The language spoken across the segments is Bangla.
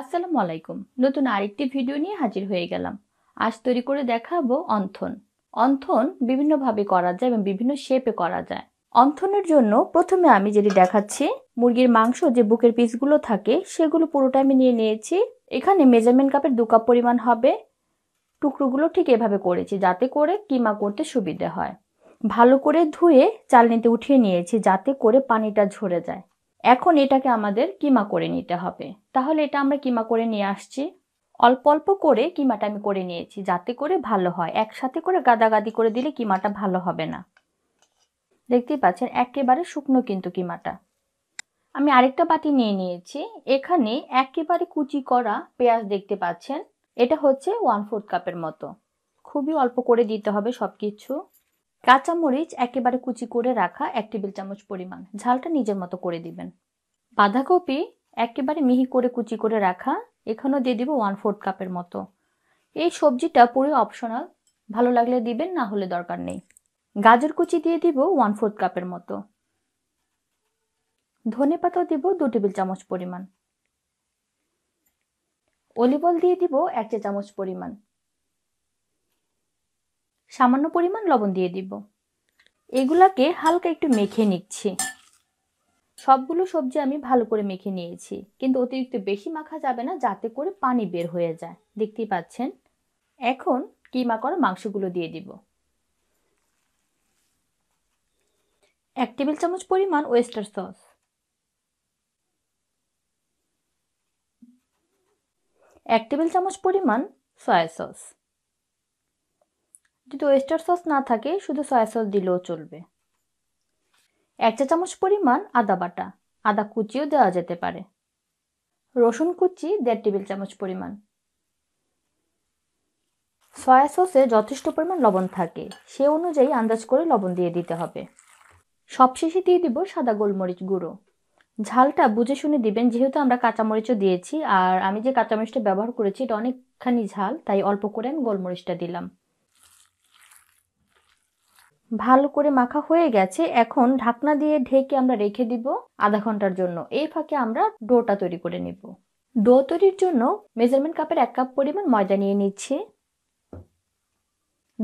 আসসালামু আলাইকুম নতুন আরেকটি ভিডিও নিয়ে হাজির হয়ে গেলাম আজ তৈরি করে দেখাবো অন্থন অন্থন বিভিন্নভাবে করা যায় এবং বিভিন্ন শেপে করা যায় অন্থনের জন্য প্রথমে আমি যেটি দেখাচ্ছি মুরগির মাংস যে বুকের পিসগুলো থাকে সেগুলো পুরোটা আমি নিয়ে নিয়েছি এখানে মেজারমেন্ট কাপের দু কাপ পরিমাণ হবে টুকরোগুলো ঠিক এভাবে করেছি যাতে করে কিমা করতে সুবিধে হয় ভালো করে ধুয়ে চালনিতে উঠিয়ে নিয়েছি যাতে করে পানিটা ঝরে যায় এখন এটাকে আমাদের কিমা করে নিতে হবে তাহলে এটা আমরা কিমা করে নিয়ে আসছি অল্প অল্প করে কিমাটা আমি করে নিয়েছি যাতে করে ভালো হয় একসাথে করে গাদাগাদি করে দিলে কিমাটা ভালো হবে না দেখতেই পাচ্ছেন একেবারে শুকনো কিন্তু কিমাটা আমি আরেকটা বাটি নিয়ে নিয়েছি এখানে একেবারে কুচি করা পেঁয়াজ দেখতে পাচ্ছেন এটা হচ্ছে ওয়ান ফোর্থ কাপের মতো খুবই অল্প করে দিতে হবে সব কিছু কাঁচামরিচ একেবারে কুচি করে রাখা এক টেবিল চামচ পরিমাণ ঝালটা নিজের মতো করে দিবেন বাঁধাকপি একেবারে মিহি করে কুচি করে রাখা এখানেও দিয়ে দিব ওয়ান ফোর্থ কাপের মতো এই সবজিটা পুরো অপশনাল ভালো লাগলে দিবেন না হলে দরকার নেই গাজর কুচি দিয়ে দিব ওয়ান ফোর্থ কাপের মতো ধনে পাতাও দিব দু টেবিল চামচ পরিমাণ অলিভ দিয়ে দিব এক চা চামচ পরিমাণ সামান্য পরিমাণ লবণ দিয়ে দিব এগুলাকে হালকা একটু মেখে নিচ্ছি সবগুলো সবজি আমি ভালো করে মেখে নিয়েছি কিন্তু অতিরিক্ত বেশি মাখা যাবে না যাতে করে পানি বের হয়ে যায় দেখতেই পাচ্ছেন এখন কিমা করা মাংসগুলো দিয়ে দিব এক টেবিল চামচ পরিমাণ ওয়েস্টার সস এক টেবিল চামচ পরিমাণ সয়া সস যদি ওয়েস্টার সস না থাকে শুধু সয়া সস দিলেও চলবে এক চা চামচ পরিমাণ আদা বাটা আদা কুচিও দেওয়া যেতে পারে রসুন কুচি দেড় টেবিল চামচ পরিমাণ সয়া সসে যথেষ্ট পরিমাণ লবণ থাকে সে অনুযায়ী আন্দাজ করে লবণ দিয়ে দিতে হবে সবশেষে দিয়ে দিব সাদা গোলমরিচ গুঁড়ো ঝালটা বুঝে শুনে দিবেন যেহেতু আমরা কাঁচামরিচও দিয়েছি আর আমি যে কাঁচামরিচটা ব্যবহার করেছি এটা অনেকখানি ঝাল তাই অল্প করে আমি গোলমরিচটা দিলাম ভালো করে মাখা হয়ে গেছে এখন ঢাকনা দিয়ে ঢেকে আমরা রেখে দিব আধা ঘন্টার জন্য এই ফাঁকে আমরা ডোটা তৈরি করে নেব ডো তৈরির জন্য মেজারমেন্ট কাপের এক কাপ পরিমাণ ময়দা নিয়ে নিচ্ছি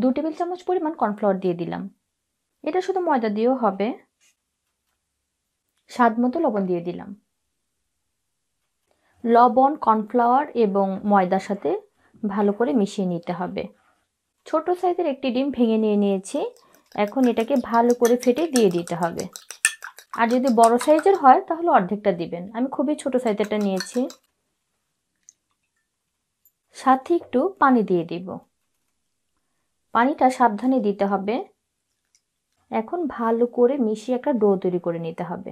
দু টেবিল চামচ পরিমাণ কর্নফ্লাওয়ার দিয়ে দিলাম এটা শুধু ময়দা দিয়েও হবে স্বাদ মতো লবণ দিয়ে দিলাম লবণ কর্নফ্লাওয়ার এবং ময়দার সাথে ভালো করে মিশিয়ে নিতে হবে ছোট সাইজের একটি ডিম ভেঙে নিয়ে নিয়েছি এখন এটাকে ভালো করে ফেটে দিয়ে দিতে হবে আর যদি বড় সাইজের হয় তাহলে অর্ধেকটা দিবেন আমি খুবই ছোট সাইজেরটা নিয়েছি সাথে একটু পানি দিয়ে দিব পানিটা সাবধানে দিতে হবে এখন ভালো করে মিশিয়ে একটা ডো তৈরি করে নিতে হবে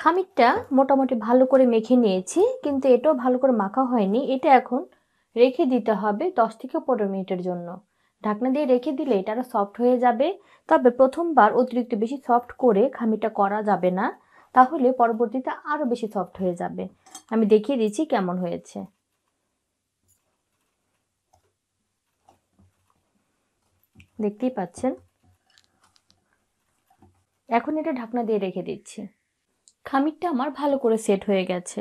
খামিরটা মোটামুটি ভালো করে মেখে নিয়েছি কিন্তু এটাও ভালো করে মাখা হয়নি এটা এখন রেখে দিতে হবে দশ থেকে পনেরো মিনিটের জন্য ঢাকনা দিয়ে রেখে দিলে এটা আরও সফট হয়ে যাবে তবে প্রথমবার অতিরিক্ত বেশি সফট করে খামিটা করা যাবে না তাহলে পরবর্তীতে আরও বেশি সফট হয়ে যাবে আমি দেখিয়ে দিচ্ছি কেমন হয়েছে দেখতেই পাচ্ছেন এখন এটা ঢাকনা দিয়ে রেখে দিচ্ছি খামিরটা আমার ভালো করে সেট হয়ে গেছে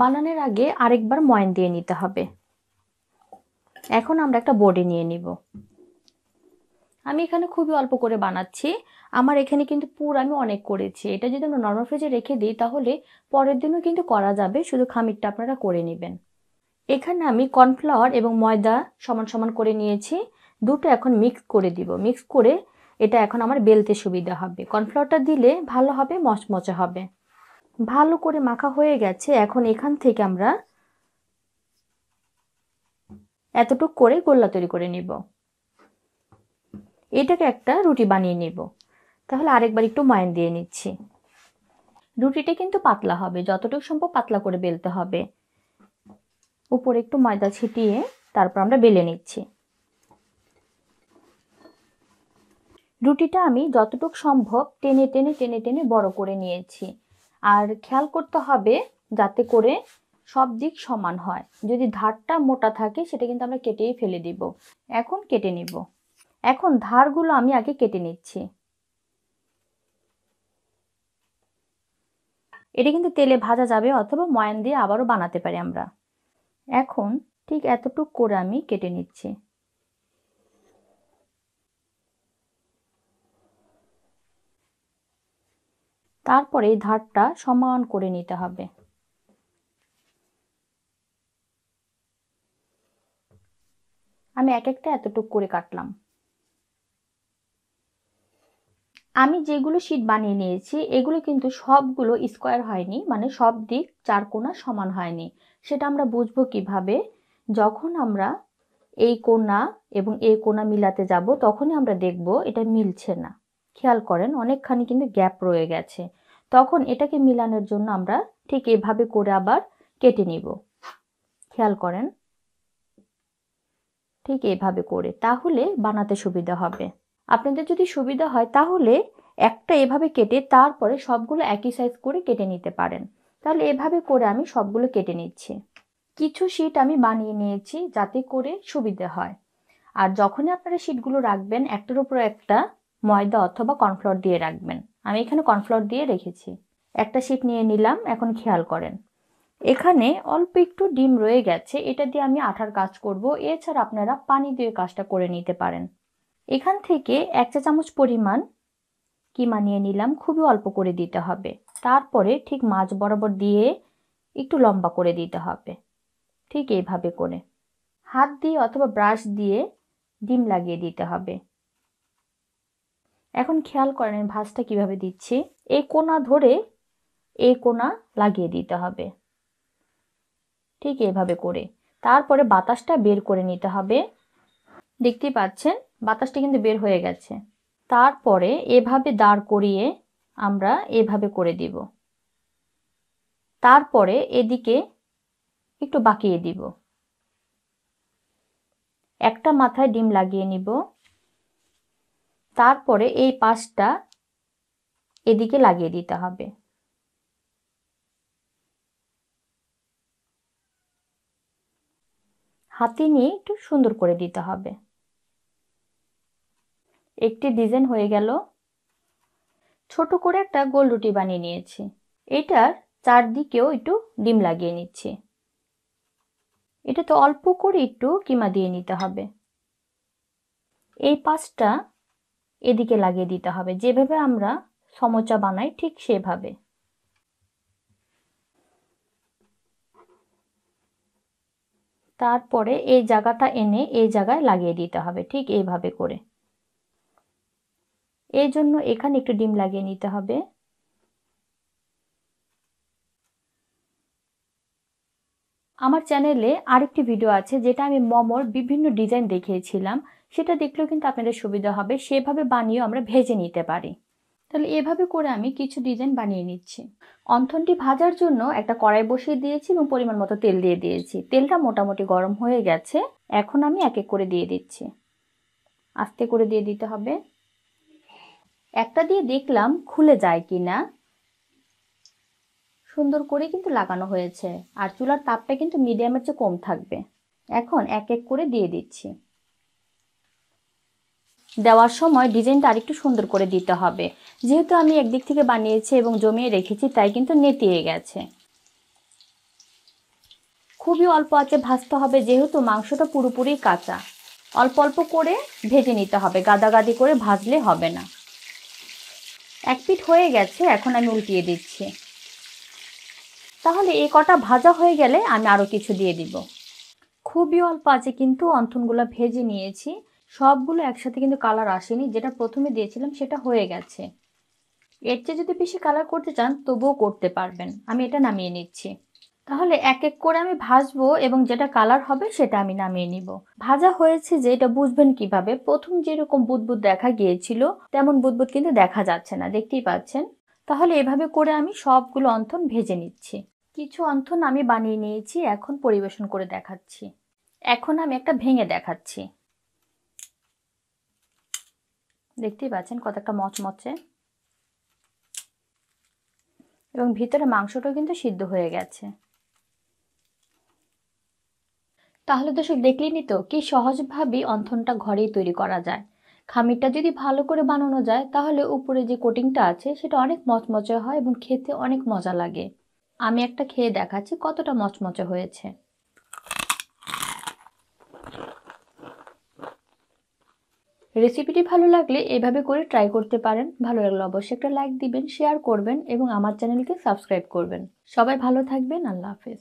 বানানোর আগে আরেকবার ময়ন দিয়ে নিতে হবে এখন আমরা একটা বডি নিয়ে নিব আমি এখানে খুবই অল্প করে বানাচ্ছি আমার এখানে কিন্তু পুর আমি অনেক করেছি এটা যদি আমরা নর্মাল ফ্রিজে রেখে দিই তাহলে পরের দিনও কিন্তু করা যাবে শুধু খামিরটা আপনারা করে নেবেন এখানে আমি কর্নফ্লাওয়ার এবং ময়দা সমান সমান করে নিয়েছি দুটো এখন মিক্স করে দিব মিক্স করে এটা এখন আমার বেলতে সুবিধা হবে কর্নফ্লাওয়ারটা দিলে ভালো হবে মচমচে হবে ভালো করে মাখা হয়ে গেছে এখন এখান থেকে আমরা এতটুক করে গোল্লা তৈরি করে নিব এটাকে একটা রুটি বানিয়ে নিব তাহলে আরেকবার একটু ময়ান দিয়ে নিচ্ছি রুটিটা কিন্তু পাতলা হবে যতটুকু সম্ভব পাতলা করে বেলতে হবে উপরে একটু ময়দা ছিটিয়ে তারপর আমরা বেলে নিচ্ছি রুটিটা আমি যতটুকু সম্ভব টেনে টেনে টেনে টেনে বড় করে নিয়েছি আর খেয়াল করতে হবে যাতে করে সব দিক সমান হয় যদি ধারটা মোটা থাকে সেটা কিন্তু আমরা কেটেই ফেলে দিব এখন কেটে নিব এখন ধারগুলো আমি আগে কেটে নিচ্ছি এটা কিন্তু তেলে ভাজা যাবে অথবা ময়ান দিয়ে আবারও বানাতে পারি আমরা এখন ঠিক এতটুক করে আমি কেটে নিচ্ছি তারপরে ধারটা সমান করে নিতে হবে আমি এক একটা এতটুক করে কাটলাম আমি যেগুলো শীট বানিয়ে নিয়েছি এগুলো কিন্তু সবগুলো স্কোয়ার হয়নি মানে সব দিক চার কোনা সমান হয়নি সেটা আমরা বুঝবো কিভাবে যখন আমরা এই কোণা এবং এই কোণা মিলাতে যাব তখনই আমরা দেখব এটা মিলছে না খেয়াল করেন অনেকখানি কিন্তু গ্যাপ রয়ে গেছে তখন এটাকে মিলানোর জন্য আমরা ঠিক এভাবে করে আবার কেটে নিব খেয়াল করেন ঠিক এভাবে করে তাহলে বানাতে সুবিধা হবে আপনাদের যদি সুবিধা হয় তাহলে একটা এভাবে কেটে তারপরে সবগুলো একই সাইজ করে কেটে নিতে পারেন তাহলে এভাবে করে আমি সবগুলো কেটে নিচ্ছি কিছু শীট আমি বানিয়ে নিয়েছি যাতে করে সুবিধা হয় আর যখনই আপনারা শীটগুলো রাখবেন একটার উপর একটা ময়দা অথবা কর্নফ্লাওয়ার দিয়ে রাখবেন আমি এখানে কর্নফ্লাওয়ার দিয়ে রেখেছি একটা শীট নিয়ে নিলাম এখন খেয়াল করেন এখানে অল্প একটু ডিম রয়ে গেছে এটা দিয়ে আমি আঠার কাজ করব এছাড়া আপনারা পানি দিয়ে কাজটা করে নিতে পারেন এখান থেকে এক চা চামচ পরিমাণ কিমা নিয়ে নিলাম খুবই অল্প করে দিতে হবে তারপরে ঠিক মাছ বরাবর দিয়ে একটু লম্বা করে দিতে হবে ঠিক এইভাবে করে হাত দিয়ে অথবা ব্রাশ দিয়ে ডিম লাগিয়ে দিতে হবে এখন খেয়াল করেন ভাজটা কিভাবে দিচ্ছি এই কোনা ধরে এই কোনা লাগিয়ে দিতে হবে ঠিক এভাবে করে তারপরে বাতাসটা বের করে নিতে হবে দেখতেই পাচ্ছেন বাতাসটা কিন্তু বের হয়ে গেছে তারপরে এভাবে দাঁড় করিয়ে আমরা এভাবে করে দিব তারপরে এদিকে একটু বাকিয়ে দিব একটা মাথায় ডিম লাগিয়ে নিব তারপরে এই পাশটা এদিকে লাগিয়ে দিতে হবে হাতে নিয়ে একটু সুন্দর করে দিতে হবে একটি ডিজাইন হয়ে গেল ছোট করে একটা গোল রুটি বানিয়ে নিয়েছি এটার চারদিকেও একটু ডিম লাগিয়ে নিচ্ছি এটা তো অল্প করে একটু কিমা দিয়ে নিতে হবে এই পাঁচটা এদিকে লাগিয়ে দিতে হবে যেভাবে আমরা সমচা বানাই ঠিক সেভাবে তারপরে এই জায়গাটা এনে এই জায়গায় লাগিয়ে দিতে হবে ঠিক এইভাবে করে এই জন্য এখানে একটু ডিম লাগিয়ে নিতে হবে আমার চ্যানেলে আরেকটি ভিডিও আছে যেটা আমি মমর বিভিন্ন ডিজাইন দেখিয়েছিলাম সেটা দেখলেও কিন্তু আপনাদের সুবিধা হবে সেভাবে বানিয়েও আমরা ভেজে নিতে পারি তাহলে এভাবে করে আমি কিছু ডিজাইন বানিয়ে নিচ্ছি অন্থনটি ভাজার জন্য একটা কড়াই বসিয়ে দিয়েছি এবং পরিমাণ মতো তেল দিয়ে দিয়েছি তেলটা মোটামুটি গরম হয়ে গেছে এখন আমি এক এক করে দিয়ে দিচ্ছি আস্তে করে দিয়ে দিতে হবে একটা দিয়ে দেখলাম খুলে যায় কি না সুন্দর করে কিন্তু লাগানো হয়েছে আর চুলার তাপটা কিন্তু মিডিয়ামের চেয়ে কম থাকবে এখন এক এক করে দিয়ে দিচ্ছি দেওয়ার সময় ডিজাইনটা আরেকটু সুন্দর করে দিতে হবে যেহেতু আমি একদিক থেকে বানিয়েছি এবং জমিয়ে রেখেছি তাই কিন্তু নেতিয়ে গেছে খুবই অল্প আঁচে ভাজতে হবে যেহেতু মাংসটা পুরোপুরি কাঁচা অল্প অল্প করে ভেজে নিতে হবে গাদাগাদি করে ভাজলে হবে না এক পিঠ হয়ে গেছে এখন আমি উল্টিয়ে দিচ্ছি তাহলে এই কটা ভাজা হয়ে গেলে আমি আরও কিছু দিয়ে দিব খুবই অল্প আছে কিন্তু অন্থনগুলো ভেজে নিয়েছি সবগুলো একসাথে কিন্তু কালার আসেনি যেটা প্রথমে দিয়েছিলাম সেটা হয়ে গেছে এর চেয়ে যদি বেশি কালার করতে চান তবুও করতে পারবেন আমি এটা নামিয়ে নিচ্ছি তাহলে এক এক করে আমি ভাজবো এবং যেটা কালার হবে সেটা আমি নামিয়ে নিব ভাজা হয়েছে যে এটা বুঝবেন কিভাবে প্রথম যেরকম বুদবুদ দেখা গিয়েছিল তেমন বুদবুদ কিন্তু দেখা যাচ্ছে না দেখতেই পাচ্ছেন তাহলে এভাবে করে আমি সবগুলো অন্থন ভেজে নিচ্ছি কিছু অন্থন আমি বানিয়ে নিয়েছি এখন পরিবেশন করে দেখাচ্ছি এখন আমি একটা ভেঙে দেখাচ্ছি দেখতেই পাচ্ছেন কত একটা মচমচে এবং ভিতরে মাংসটাও কিন্তু সিদ্ধ হয়ে গেছে তাহলে দর্শক নি তো কি সহজভাবেই অন্থনটা ঘরেই তৈরি করা যায় খামিরটা যদি ভালো করে বানানো যায় তাহলে উপরে যে কোটিংটা আছে সেটা অনেক মচমচে হয় এবং খেতে অনেক মজা লাগে আমি একটা খেয়ে দেখাচ্ছি কতটা মচমচে হয়েছে রেসিপিটি ভালো লাগলে এভাবে করে ট্রাই করতে পারেন ভালো লাগলে অবশ্যই একটা লাইক দিবেন শেয়ার করবেন এবং আমার চ্যানেলকে সাবস্ক্রাইব করবেন সবাই ভালো থাকবেন আল্লাহ হাফেজ